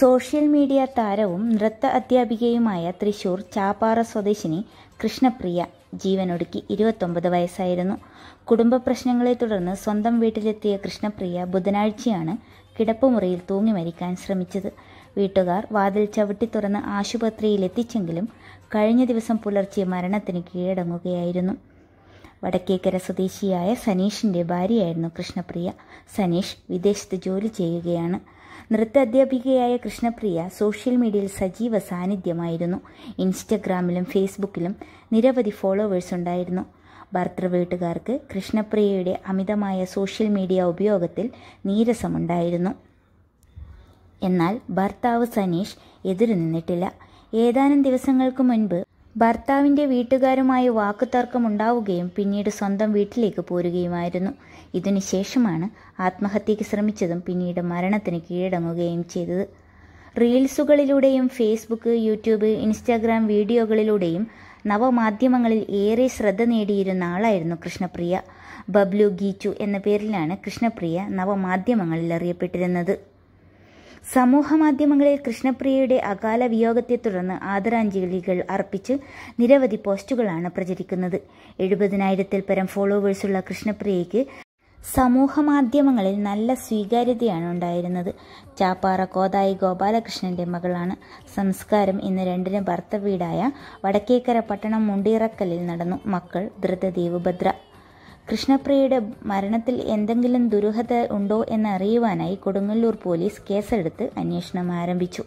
social media താരവും നൃത്ത അധ്യാപികയുമായ തൃശൂർ ചാപ്പാറ സ്വദേശിനി കൃഷ്ണപ്രിയ ജീവനൊടുക്കി ഇരുപത്തൊമ്പത് വയസ്സായിരുന്നു കുടുംബ പ്രശ്നങ്ങളെ തുടർന്ന് സ്വന്തം വീട്ടിലെത്തിയ കൃഷ്ണപ്രിയ ബുധനാഴ്ചയാണ് കിടപ്പുമുറിയിൽ തൂങ്ങി മരിക്കാൻ ശ്രമിച്ചത് വീട്ടുകാർ വാതിൽ ചവിട്ടി തുറന്ന് ആശുപത്രിയിൽ എത്തിച്ചെങ്കിലും കഴിഞ്ഞ ദിവസം പുലർച്ചെ മരണത്തിന് കീഴടങ്ങുകയായിരുന്നു വടക്കേക്കര സ്വദേശിയായ സനീഷിന്റെ ഭാര്യയായിരുന്നു കൃഷ്ണപ്രിയ സനീഷ് വിദേശത്ത് ജോലി ചെയ്യുകയാണ് നൃത്ത അധ്യാപികയായ കൃഷ്ണപ്രിയ സോഷ്യൽ മീഡിയയിൽ സജീവ സാന്നിധ്യമായിരുന്നു ഇൻസ്റ്റഗ്രാമിലും ഫേസ്ബുക്കിലും നിരവധി ഫോളോവേഴ്സ് ഉണ്ടായിരുന്നു ഭർത്തൃവീട്ടുകാർക്ക് കൃഷ്ണപ്രിയയുടെ അമിതമായ സോഷ്യൽ മീഡിയ ഉപയോഗത്തിൽ നീരസമുണ്ടായിരുന്നു എന്നാൽ ഭർത്താവ് സനീഷ് എതിരു നിന്നിട്ടില്ല ഏതാനും ദിവസങ്ങൾക്ക് മുൻപ് ഭർത്താവിൻ്റെ വീട്ടുകാരുമായി വാക്കുതർക്കമുണ്ടാവുകയും പിന്നീട് സ്വന്തം വീട്ടിലേക്ക് പോരുകയുമായിരുന്നു ഇതിനുശേഷമാണ് ആത്മഹത്യയ്ക്ക് ശ്രമിച്ചതും പിന്നീട് മരണത്തിന് കീഴടങ്ങുകയും ചെയ്തത് റീൽസുകളിലൂടെയും ഫേസ്ബുക്ക് യൂട്യൂബ് ഇൻസ്റ്റാഗ്രാം വീഡിയോകളിലൂടെയും നവമാധ്യമങ്ങളിൽ ഏറെ ശ്രദ്ധ നേടിയിരുന്ന ആളായിരുന്നു കൃഷ്ണപ്രിയ ബബ്ലു ഗീച്ചു എന്ന പേരിലാണ് കൃഷ്ണപ്രിയ നവമാധ്യമങ്ങളിൽ അറിയപ്പെട്ടിരുന്നത് സമൂഹമാധ്യമങ്ങളിൽ കൃഷ്ണപ്രിയയുടെ അകാല വിയോഗത്തെ തുടർന്ന് ആദരാഞ്ജലികൾ അർപ്പിച്ച് നിരവധി പോസ്റ്റുകളാണ് പ്രചരിക്കുന്നത് എഴുപതിനായിരത്തിൽ പരം ഫോളോവേഴ്സുള്ള കൃഷ്ണപ്രിയയ്ക്ക് സമൂഹമാധ്യമങ്ങളിൽ നല്ല സ്വീകാര്യതയാണ് ഉണ്ടായിരുന്നത് ചാപ്പാറ കോതായി ഗോപാലകൃഷ്ണന്റെ മകളാണ് സംസ്കാരം ഇന്ന് രണ്ടിന് ഭർത്തവീടായ വടക്കേക്കര പട്ടണം മുണ്ടിറക്കലിൽ നടന്നു മക്കൾ ധൃതദേവ് ഭദ്ര കൃഷ്ണപ്രിയയുടെ മരണത്തിൽ എന്തെങ്കിലും ദുരൂഹത ഉണ്ടോ എന്നറിയുവാനായി കൊടുങ്ങല്ലൂർ പോലീസ് കേസെടുത്ത് അന്വേഷണം ആരംഭിച്ചു